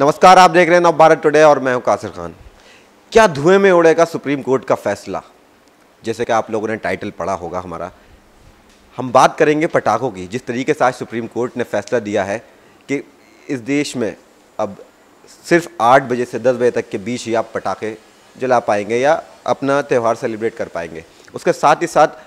नमस्कार आप देख रहे हैं नव भारत टुडे और मैं हूं कासिर खान क्या धुएं में उड़ेगा सुप्रीम कोर्ट का फैसला जैसे कि आप लोगों ने टाइटल पढ़ा होगा हमारा हम बात करेंगे पटाखों की जिस तरीके से आज सुप्रीम कोर्ट ने फैसला दिया है कि इस देश में अब सिर्फ आठ बजे से दस बजे तक के बीच ही आप पटाखे जला पाएंगे या अपना त्यौहार सेलिब्रेट कर पाएंगे उसके साथ ही साथ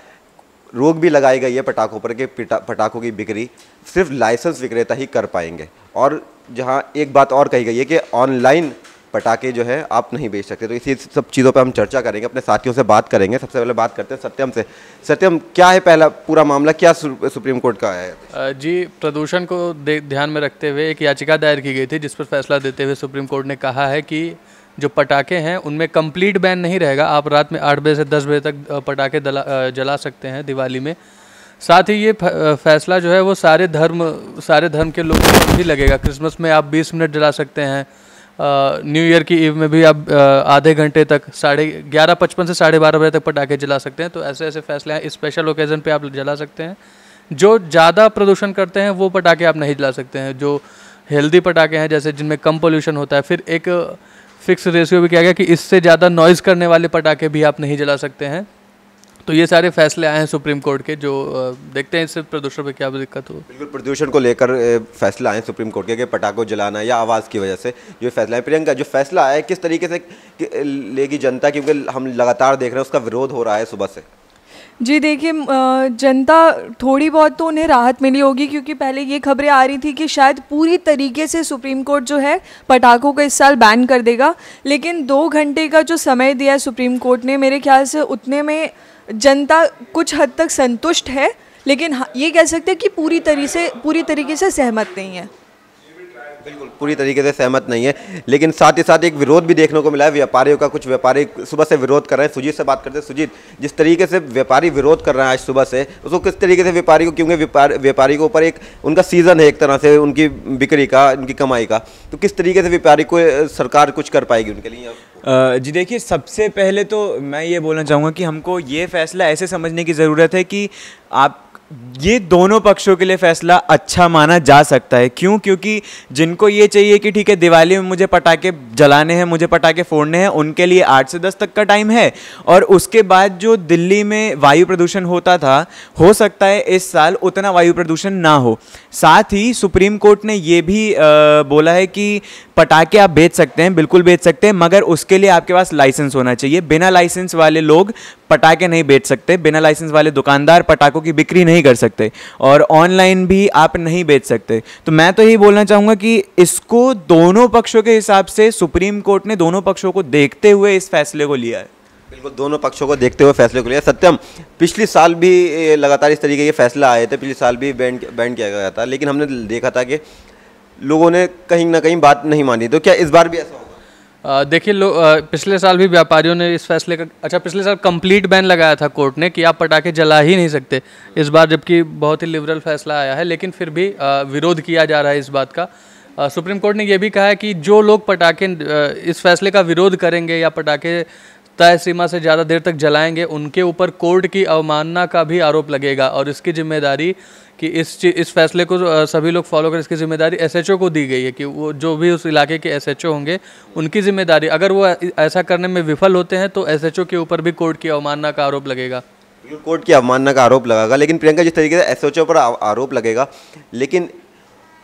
रोक भी लगाई गई है पटाखों पर कि पटाखों की बिक्री सिर्फ लाइसेंस विक्रेता ही कर पाएंगे और जहाँ एक बात और कही गई है कि ऑनलाइन पटाखे जो है आप नहीं बेच सकते तो इसी सब चीज़ों पर हम चर्चा करेंगे अपने साथियों से बात करेंगे सबसे पहले बात करते हैं सत्यम से सत्यम क्या है पहला पूरा मामला क्या सुप्रीम कोर्ट का है जी प्रदूषण को ध्यान में रखते हुए एक याचिका दायर की गई थी जिस पर फैसला देते हुए सुप्रीम कोर्ट ने कहा है कि जो पटाखे हैं उनमें कंप्लीट बैन नहीं रहेगा आप रात में आठ बजे से दस बजे तक पटाखे जला सकते हैं दिवाली में साथ ही ये फैसला जो है वो सारे धर्म सारे धर्म के लोगों को भी लगेगा क्रिसमस में आप 20 मिनट जला सकते हैं न्यू ईयर की ईव में भी आप आधे घंटे तक साढ़े ग्यारह पचपन से साढ़े बारह बजे तक पटाखे जला सकते हैं तो ऐसे ऐसे फैसले हैं स्पेशल ओकेज़न पे आप जला सकते हैं जो ज़्यादा प्रदूषण करते हैं वो पटाखे आप नहीं जला सकते हैं जो हेल्दी पटाखे हैं जैसे जिनमें कम पोल्यूशन होता है फिर एक फिक्स रेशियो भी किया गया कि इससे ज़्यादा नॉइज़ करने वाले पटाखे भी आप नहीं जला सकते हैं तो ये सारे फैसले आए हैं सुप्रीम कोर्ट के जो देखते हैं इससे प्रदूषण पर क्या दिक्कत हो बिल्कुल प्रदूषण को लेकर फैसला आए हैं सुप्रीम कोर्ट के कि पटाखों जलाना या आवाज़ की वजह से जो फैसला है प्रियंका जो फैसला आया है किस तरीके से लेगी जनता क्योंकि हम लगातार देख रहे हैं उसका विरोध हो रहा है सुबह से जी देखिए जनता थोड़ी बहुत तो उन्हें राहत मिली होगी क्योंकि पहले ये खबरें आ रही थी कि शायद पूरी तरीके से सुप्रीम कोर्ट जो है पटाखों को इस साल बैन कर देगा लेकिन दो घंटे का जो समय दिया है सुप्रीम कोर्ट ने मेरे ख्याल से उतने में जनता कुछ हद तक संतुष्ट है लेकिन ये कह सकते हैं कि पूरी तरीके से पूरी तरीके से सहमत नहीं है बिल्कुल पूरी तरीके से सहमत नहीं है लेकिन साथ ही साथ एक विरोध भी देखने को मिला है व्यापारियों का कुछ व्यापारी सुबह से विरोध कर रहे हैं सुजीत से बात करते हैं सुजीत जिस तरीके से व्यापारी विरोध कर रहे हैं आज सुबह से उसको किस तरीके से व्यापारी को क्योंकि व्यापारी के ऊपर एक उनका सीज़न है एक तरह से उनकी बिक्री का उनकी कमाई का तो किस तरीके से व्यापारी को सरकार कुछ कर पाएगी उनके लिए जी देखिए सबसे पहले तो मैं ये बोलना चाहूँगा कि हमको ये फैसला ऐसे समझने की ज़रूरत है कि आप ये दोनों पक्षों के लिए फैसला अच्छा माना जा सकता है क्यों क्योंकि जिनको ये चाहिए कि ठीक है दिवाली में मुझे पटाखे जलाने हैं मुझे पटाखे फोड़ने हैं उनके लिए आठ से दस तक का टाइम है और उसके बाद जो दिल्ली में वायु प्रदूषण होता था हो सकता है इस साल उतना वायु प्रदूषण ना हो साथ ही सुप्रीम कोर्ट ने ये भी आ, बोला है कि पटाखे आप बेच सकते हैं बिल्कुल बेच सकते हैं मगर उसके लिए आपके पास लाइसेंस होना चाहिए बिना लाइसेंस वाले लोग पटाखे नहीं बेच सकते बिना लाइसेंस वाले दुकानदार पटाखों की बिक्री नहीं कर सकते और ऑनलाइन भी आप नहीं बेच सकते तो मैं तो यही बोलना चाहूँगा कि इसको दोनों पक्षों के हिसाब से सुप्रीम कोर्ट ने दोनों पक्षों को देखते हुए इस फैसले को लिया है बिल्कुल दोनों पक्षों को देखते हुए फैसले को लिया सत्यम पिछले साल भी लगातार इस तरीके के फैसला आए थे पिछले साल भी बैंड बैंड किया गया था लेकिन हमने देखा था कि लोगों ने कहीं ना कहीं बात नहीं मानी तो क्या इस बार भी ऐसा होगा देखिए लोग पिछले साल भी व्यापारियों ने इस फैसले का अच्छा पिछले साल कंप्लीट बैन लगाया था कोर्ट ने कि आप पटाखे जला ही नहीं सकते इस बार जबकि बहुत ही लिबरल फैसला आया है लेकिन फिर भी आ, विरोध किया जा रहा है इस बात का आ, सुप्रीम कोर्ट ने यह भी कहा है कि जो लोग पटाखे इस फैसले का विरोध करेंगे या पटाखे तय सीमा से ज़्यादा देर तक जलाएंगे उनके ऊपर कोर्ट की अवमानना का भी आरोप लगेगा और इसकी जिम्मेदारी कि इस इस फैसले को सभी लोग फॉलो करें इसकी जिम्मेदारी एसएचओ को दी गई है कि वो जो भी उस इलाके के एसएचओ होंगे उनकी जिम्मेदारी अगर वो ऐसा करने में विफल होते हैं तो एसएचओ के ऊपर भी कोर्ट की अवमानना का आरोप लगेगा कोर्ट की अवमानना का आरोप लगेगा लेकिन प्रियंका जिस तरीके से एस पर आरोप लगेगा लेकिन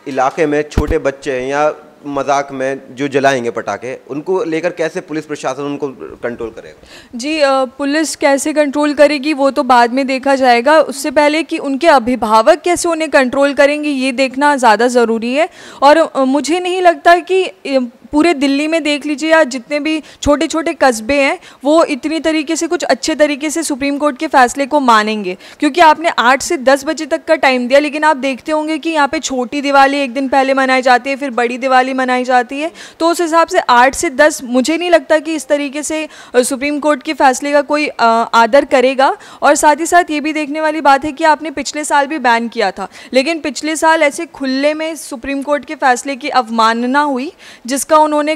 इलाके में छोटे बच्चे या मजाक में जो जलाएंगे पटाखे उनको लेकर कैसे पुलिस प्रशासन उनको कंट्रोल करेगा जी पुलिस कैसे कंट्रोल करेगी वो तो बाद में देखा जाएगा उससे पहले कि उनके अभिभावक कैसे उन्हें कंट्रोल करेंगे ये देखना ज़्यादा ज़रूरी है और मुझे नहीं लगता कि पूरे दिल्ली में देख लीजिए या जितने भी छोटे छोटे कस्बे हैं वो इतनी तरीके से कुछ अच्छे तरीके से सुप्रीम कोर्ट के फैसले को मानेंगे क्योंकि आपने आठ से दस बजे तक का टाइम दिया लेकिन आप देखते होंगे कि यहाँ पर छोटी दिवाली एक दिन पहले मनाई जाती है फिर बड़ी दिवाली मनाई जाती है तो उस हिसाब से आठ से दस मुझे नहीं लगता कि इस तरीके से सुप्रीम कोर्ट के फैसले का कोई आदर करेगा और साथ ही साथ ये भी देखने वाली बात है कि आपने पिछले साल भी बैन किया था लेकिन पिछले साल ऐसे खुले में सुप्रीम कोर्ट के फैसले की अवमानना हुई जिसका उन्होंने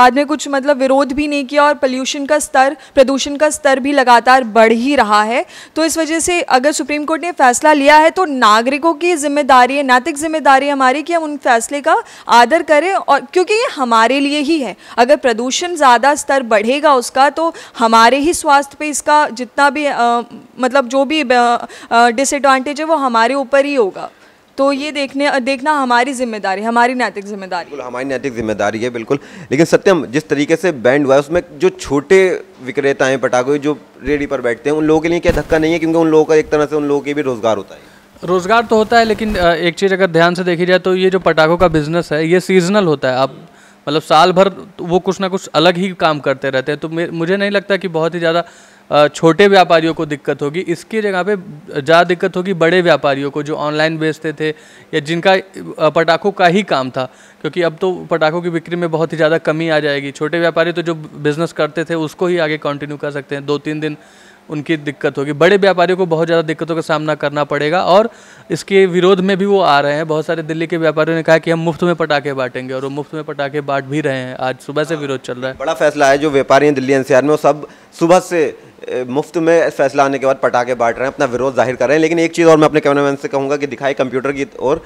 बाद में कुछ मतलब विरोध भी नहीं किया और पल्यूशन का स्तर प्रदूषण का स्तर भी लगातार बढ़ ही रहा है तो इस वजह से अगर सुप्रीम कोर्ट ने फैसला लिया है तो नागरिकों की जिम्मेदारी है नैतिक जिम्मेदारी हमारी कि हम उन फैसले का आदर करें और क्योंकि ये हमारे लिए ही है अगर प्रदूषण ज़्यादा स्तर बढ़ेगा उसका तो हमारे ही स्वास्थ्य पर इसका जितना भी आ, मतलब जो भी डिसएडवांटेज है वो हमारे ऊपर ही होगा तो ये देखने देखना हमारी जिम्मेदारी हमारी नैतिक जिम्मेदारी हमारी नैतिक जिम्मेदारी है बिल्कुल लेकिन सत्यम जिस तरीके से बैंड हुआ है उसमें जो छोटे विक्रेता हैं जो रेडी पर बैठते हैं उन लोगों के लिए क्या धक्का नहीं है क्योंकि उन लोगों का एक तरह से उन लोगों के भी रोज़गार होता है रोज़गार तो होता है लेकिन एक चीज़ अगर ध्यान से देखी जाए तो ये जो पटाखों का बिज़नेस है ये सीजनल होता है आप मतलब साल भर तो वो कुछ ना कुछ अलग ही काम करते रहते हैं तो मुझे नहीं लगता कि बहुत ही ज़्यादा छोटे व्यापारियों को दिक्कत होगी इसकी जगह पे ज़्यादा दिक्कत होगी बड़े व्यापारियों को जो ऑनलाइन बेचते थे या जिनका पटाखों का ही काम था क्योंकि अब तो पटाखों की बिक्री में बहुत ही ज़्यादा कमी आ जाएगी छोटे व्यापारी तो जो बिज़नेस करते थे उसको ही आगे कंटिन्यू कर सकते हैं दो तीन दिन उनकी दिक्कत होगी बड़े व्यापारियों को बहुत ज़्यादा दिक्कतों का सामना करना पड़ेगा और इसके विरोध में भी वो आ रहे हैं बहुत सारे दिल्ली के व्यापारियों ने कहा कि हम मुफ्त में पटाखे बांटेंगे और वो मुफ्त में पटाखे बांट भी रहे हैं आज सुबह से हाँ। विरोध चल रहा है बड़ा फैसला है जो व्यापारी हैं दिल्ली एनसीआर में वो सब सुबह से मुफ्त में फैसला आने के बाद पटाखे बांट रहे हैं अपना विरोध जाहिर कर रहे हैं लेकिन एक चीज़ और मैं अपने कैमरामैन से कहूँगा कि दिखाई कंप्यूटर की और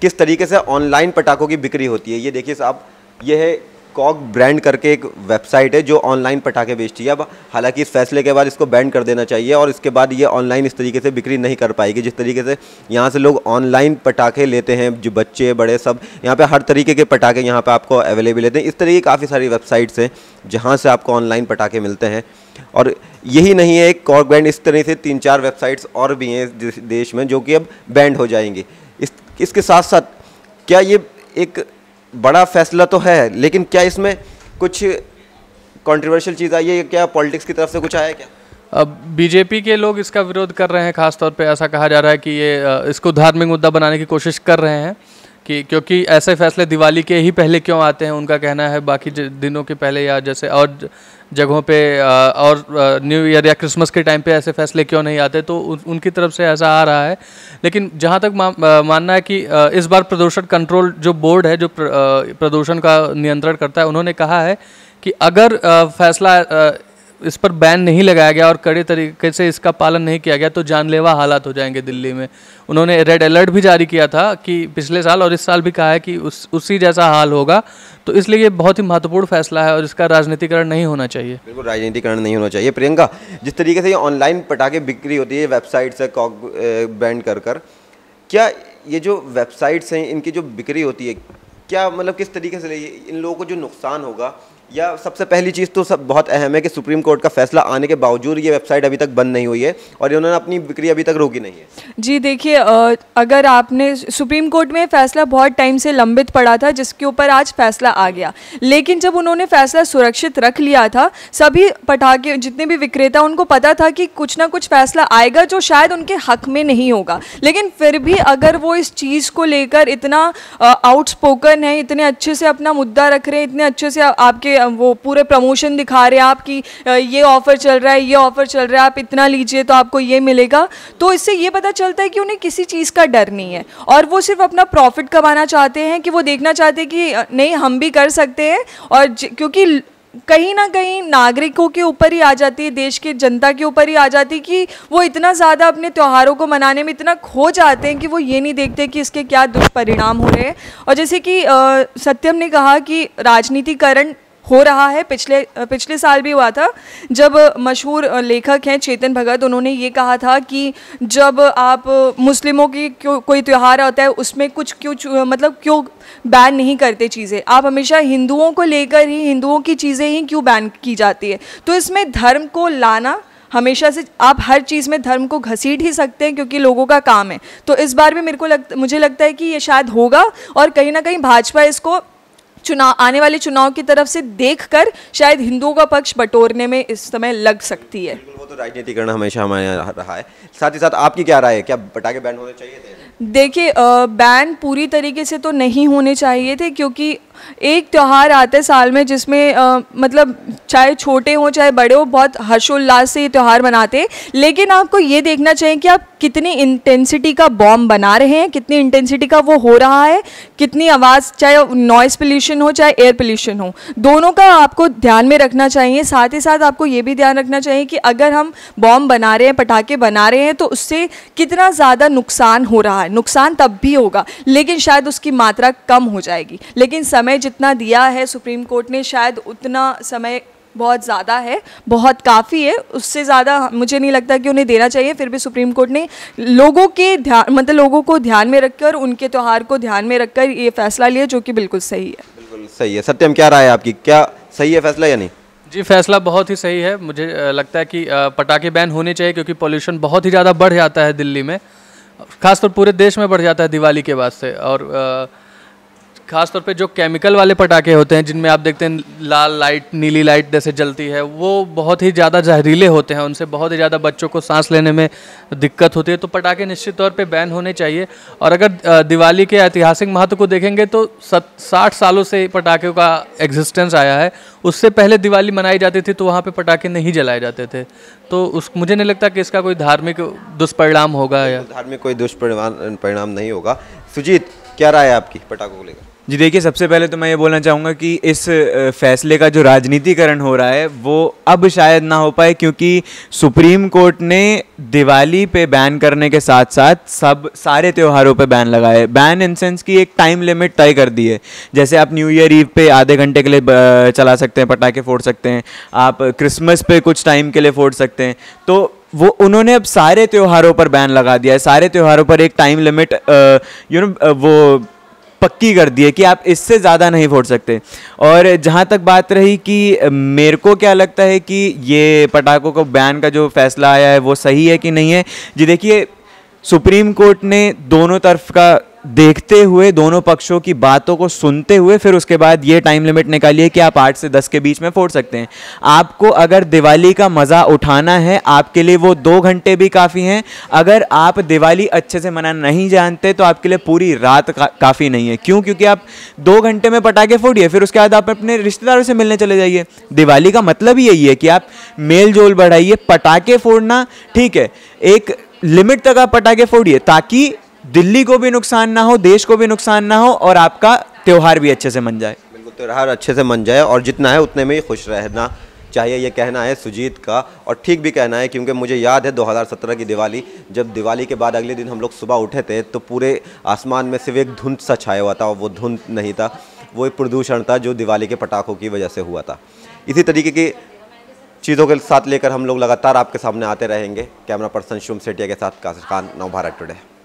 किस तरीके से ऑनलाइन पटाखों की बिक्री होती है ये देखिए साहब ये है कॉक ब्रांड करके एक वेबसाइट है जो ऑनलाइन पटाखे बेचती है अब हालांकि इस फैसले के बाद इसको बैन कर देना चाहिए और इसके बाद ये ऑनलाइन इस तरीके से बिक्री नहीं कर पाएगी जिस तरीके से यहाँ से लोग ऑनलाइन पटाखे लेते हैं जो बच्चे बड़े सब यहाँ पर हर तरीके के पटाखे यहाँ पर आपको अवेलेबल लेते हैं इस तरीके काफ़ी सारी वेबसाइट्स हैं जहाँ से आपको ऑनलाइन पटाखे मिलते हैं और यही नहीं है एक कॉक ब्रांड इस तरह से तीन चार वेबसाइट्स और भी हैं देश में जो कि अब बैंड हो जाएंगे इस इसके साथ साथ क्या ये एक बड़ा फैसला तो है लेकिन क्या इसमें कुछ कंट्रोवर्शियल चीज़ आई है क्या पॉलिटिक्स की तरफ से कुछ आया क्या अब बीजेपी के लोग इसका विरोध कर रहे हैं खासतौर पे ऐसा कहा जा रहा है कि ये इसको धार्मिक मुद्दा बनाने की कोशिश कर रहे हैं कि क्योंकि ऐसे फैसले दिवाली के ही पहले क्यों आते हैं उनका कहना है बाकी दिनों के पहले या जैसे और जगहों पे और न्यू ईयर या क्रिसमस के टाइम पे ऐसे फैसले क्यों नहीं आते तो उनकी तरफ से ऐसा आ रहा है लेकिन जहाँ तक मानना है कि इस बार प्रदूषण कंट्रोल जो बोर्ड है जो प्रदूषण का नियंत्रण करता है उन्होंने कहा है कि अगर फैसला इस पर बैन नहीं लगाया गया और कड़े तरीके से इसका पालन नहीं किया गया तो जानलेवा हालात हो जाएंगे दिल्ली में उन्होंने रेड अलर्ट भी जारी किया था कि पिछले साल और इस साल भी कहा है कि उस उसी जैसा हाल होगा तो इसलिए ये बहुत ही महत्वपूर्ण फैसला है और इसका राजनीतिकरण नहीं होना चाहिए बिल्कुल राजनीतिकरण नहीं होना चाहिए प्रियंका जिस तरीके से ये ऑनलाइन पटाखे बिक्री होती है वेबसाइट से कॉक बैंड कर कर क्या ये जो वेबसाइट्स हैं इनकी जो बिक्री होती है क्या मतलब किस तरीके से इन लोगों को जो नुकसान होगा या सबसे पहली चीज़ तो सब बहुत अहम है कि सुप्रीम कोर्ट का फैसला आने के बावजूद ये वेबसाइट अभी तक बंद नहीं हुई है और इन्होंने अपनी बिक्री अभी तक रोकी नहीं है जी देखिए अगर आपने सुप्रीम कोर्ट में फैसला बहुत टाइम से लंबित पड़ा था जिसके ऊपर आज फैसला आ गया लेकिन जब उन्होंने फैसला सुरक्षित रख लिया था सभी पटाखे जितने भी विक्रेता उनको पता था कि कुछ ना कुछ फैसला आएगा जो शायद उनके हक में नहीं होगा लेकिन फिर भी अगर वो इस चीज़ को लेकर इतना आउटस्पोकन है इतने अच्छे से अपना मुद्दा रख रहे हैं इतने अच्छे से आपके वो पूरे प्रमोशन दिखा रहे हैं आप कि ये ऑफ़र चल रहा है ये ऑफ़र चल रहा है आप इतना लीजिए तो आपको ये मिलेगा तो इससे ये पता चलता है कि उन्हें किसी चीज़ का डर नहीं है और वो सिर्फ अपना प्रॉफिट कमाना चाहते हैं कि वो देखना चाहते हैं कि नहीं हम भी कर सकते हैं और क्योंकि कहीं ना कहीं नागरिकों के ऊपर ही आ जाती है देश के जनता के ऊपर ही आ जाती है कि वो इतना ज़्यादा अपने त्योहारों को मनाने में इतना खो जाते हैं कि वो ये नहीं देखते कि इसके क्या दुष्परिणाम हो रहे हैं और जैसे कि आ, सत्यम ने कहा कि राजनीतिकरण हो रहा है पिछले पिछले साल भी हुआ था जब मशहूर लेखक हैं चेतन भगत उन्होंने ये कहा था कि जब आप मुस्लिमों की कोई त्यौहार आता है उसमें कुछ क्यों मतलब क्यों बैन नहीं करते चीज़ें आप हमेशा हिंदुओं को लेकर ही हिंदुओं की चीज़ें ही क्यों बैन की जाती है तो इसमें धर्म को लाना हमेशा से आप हर चीज़ में धर्म को घसीट ही सकते हैं क्योंकि लोगों का काम है तो इस बार भी मेरे को लग मुझे लगता है कि ये शायद होगा और कहीं ना कहीं भाजपा इसको चुनाव आने वाले चुनाव की तरफ से देखकर शायद हिंदुओं का पक्ष बटोरने में इस समय लग सकती है वो तो राजनीतिकरण हमेशा हमारे यहाँ रहा है साथ ही साथ आपकी क्या राय है क्या पटाखे बैन होने चाहिए थे देखिए बैन पूरी तरीके से तो नहीं होने चाहिए थे क्योंकि एक त्यौहार आता है साल में जिसमें आ, मतलब चाहे छोटे हों चाहे बड़े हो बहुत हर्षोल्लास से ये त्यौहार मनाते हैं लेकिन आपको ये देखना चाहिए कि आप कितनी इंटेंसिटी का बॉम्ब बना रहे हैं कितनी इंटेंसिटी का वो हो रहा है कितनी आवाज़ चाहे नॉइस पोल्यूशन पोल्यूशन हो चाहे एयर पोल्यूशन हो दोनों का आपको ध्यान में रखना चाहिए साथ ही साथ आपको ये भी ध्यान रखना चाहिए कि अगर हम बॉम्ब बना रहे हैं पटाखे बना रहे हैं तो उससे कितना ज़्यादा नुकसान हो रहा है नुकसान तब भी होगा लेकिन शायद उसकी मात्रा कम हो जाएगी लेकिन समय जितना दिया है सुप्रीम कोर्ट ने शायद उतना समय बहुत ज़्यादा है बहुत काफ़ी है उससे ज़्यादा मुझे नहीं लगता कि उन्हें देना चाहिए फिर भी सुप्रीम कोर्ट ने लोगों के ध्यान मतलब लोगों को ध्यान में रखकर उनके त्यौहार को ध्यान में रखकर ये फैसला लिया जो कि बिल्कुल सही है बिल्कुल सही है सत्यम क्या राय है आपकी क्या सही है फैसला या नहीं जी फैसला बहुत ही सही है मुझे लगता है कि पटाखे बैन होने चाहिए क्योंकि पॉल्यूशन बहुत ही ज़्यादा बढ़ जाता है दिल्ली में खासतौर पूरे देश में बढ़ जाता है दिवाली के बाद से और आ, खासतौर पे जो केमिकल वाले पटाखे होते हैं जिनमें आप देखते हैं लाल लाइट नीली लाइट जैसे जलती है वो बहुत ही ज़्यादा जहरीले होते हैं उनसे बहुत ही ज़्यादा बच्चों को सांस लेने में दिक्कत होती है तो पटाखे निश्चित तौर पे बैन होने चाहिए और अगर दिवाली के ऐतिहासिक महत्व को देखेंगे तो सत साठ सालों से पटाखे का एग्जिस्टेंस आया है उससे पहले दिवाली मनाई जाती थी तो वहाँ पर पटाखे नहीं जलाए जाते थे तो उस मुझे नहीं लगता कि इसका कोई धार्मिक दुष्परिणाम होगा या धार्मिक कोई दुष्परिणाम परिणाम नहीं होगा सुजीत क्या राय है आपकी पटाखों को लेकर जी देखिए सबसे पहले तो मैं ये बोलना चाहूँगा कि इस फैसले का जो राजनीतिकरण हो रहा है वो अब शायद ना हो पाए क्योंकि सुप्रीम कोर्ट ने दिवाली पे बैन करने के साथ साथ सब सारे त्योहारों पे बैन लगाए बैन इन सेंस की एक टाइम लिमिट तय कर दी है जैसे आप न्यू ईयर ईव पे आधे घंटे के लिए चला सकते हैं पटाखे फोड़ सकते हैं आप क्रिसमस पे कुछ टाइम के लिए फोड़ सकते हैं तो वो उन्होंने अब सारे त्योहारों पर बैन लगा दिया है सारे त्योहारों पर एक टाइम लिमिट यू नो वो पक्की कर दी है कि आप इससे ज़्यादा नहीं फोड़ सकते और जहाँ तक बात रही कि मेरे को क्या लगता है कि ये पटाखों को बैन का जो फैसला आया है वो सही है कि नहीं है जी देखिए सुप्रीम कोर्ट ने दोनों तरफ का देखते हुए दोनों पक्षों की बातों को सुनते हुए फिर उसके बाद ये टाइम लिमिट निकालिए कि आप आठ से दस के बीच में फोड़ सकते हैं आपको अगर दिवाली का मज़ा उठाना है आपके लिए वो दो घंटे भी काफ़ी हैं अगर आप दिवाली अच्छे से मना नहीं जानते तो आपके लिए पूरी रात का, काफ़ी नहीं है क्यों क्योंकि आप दो घंटे में पटाखे फोड़िए फिर उसके बाद आप अपने रिश्तेदारों से मिलने चले जाइए दिवाली का मतलब ही यही है कि आप मेल जोल बढ़ाइए पटाखे फोड़ना ठीक है एक लिमिट तक आप पटाखे फोड़िए ताकि दिल्ली को भी नुकसान ना हो देश को भी नुकसान ना हो और आपका त्यौहार भी अच्छे से मन जाए बिल्कुल त्यौहार अच्छे से मन जाए और जितना है उतने में ही खुश रहना चाहिए ये कहना है सुजीत का और ठीक भी कहना है क्योंकि मुझे याद है 2017 की दिवाली जब दिवाली के बाद अगले दिन हम लोग सुबह उठे थे तो पूरे आसमान में सिर्फ एक धुंध सा छाया हुआ था और वो धुंध नहीं था वो एक प्रदूषण था जो दिवाली के पटाखों की वजह से हुआ था इसी तरीके की चीज़ों के साथ लेकर हम लोग लगातार आपके सामने आते रहेंगे कैमरा पर्सन शुम सेठिया के साथ काशिश खान नव भारत टुडे